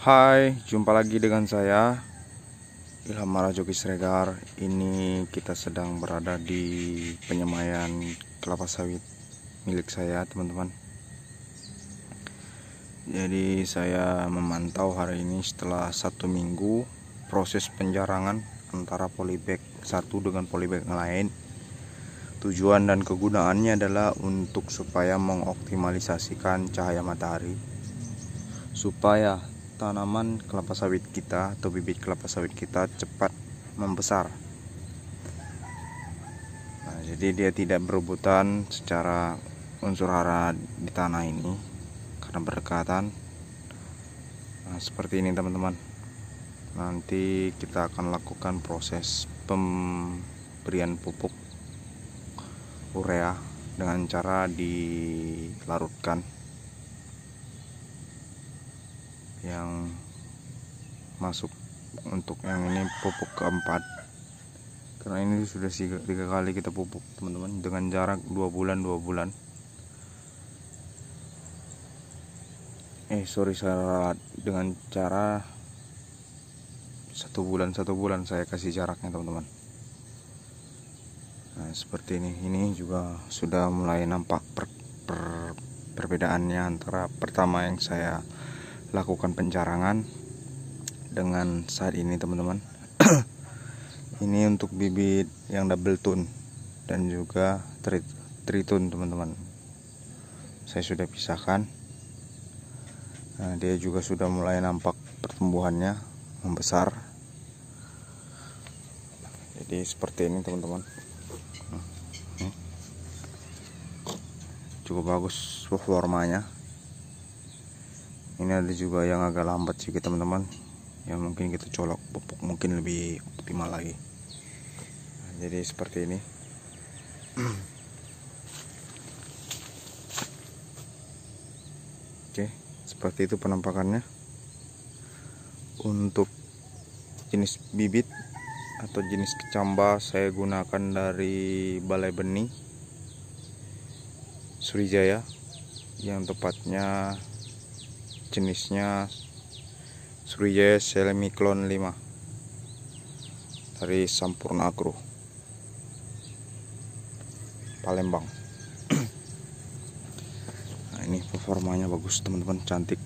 Hai, jumpa lagi dengan saya Ilham Marajoki Sregar. Ini kita sedang berada di penyemayan kelapa sawit milik saya, teman-teman. Jadi saya memantau hari ini setelah satu minggu proses penjarangan antara polybag satu dengan polybag lain. Tujuan dan kegunaannya adalah untuk supaya mengoptimalisasikan cahaya matahari supaya tanaman kelapa sawit kita atau bibit kelapa sawit kita cepat membesar. Nah, jadi dia tidak berebutan secara unsur hara di tanah ini karena berdekatan. Nah, seperti ini teman-teman. Nanti kita akan lakukan proses pemberian pupuk urea dengan cara dilarutkan yang masuk untuk yang ini pupuk keempat karena ini sudah tiga kali kita pupuk teman-teman dengan jarak dua bulan dua bulan eh sorry saya dengan cara satu bulan satu bulan saya kasih jaraknya teman-teman nah seperti ini ini juga sudah mulai nampak per, per, perbedaannya antara pertama yang saya lakukan pencarangan dengan saat ini teman-teman ini untuk bibit yang double tone dan juga triton tritun teman-teman saya sudah pisahkan nah, dia juga sudah mulai nampak pertumbuhannya membesar jadi seperti ini teman-teman cukup bagus performanya ini ada juga yang agak lambat sih teman-teman yang mungkin kita colok pupuk mungkin lebih optimal lagi nah, jadi seperti ini oke seperti itu penampakannya untuk jenis bibit atau jenis kecamba saya gunakan dari balai benih Surijaya yang tepatnya jenisnya Surya Selemiklon 5 dari Sampurna Agro Palembang nah, ini performanya bagus teman-teman cantik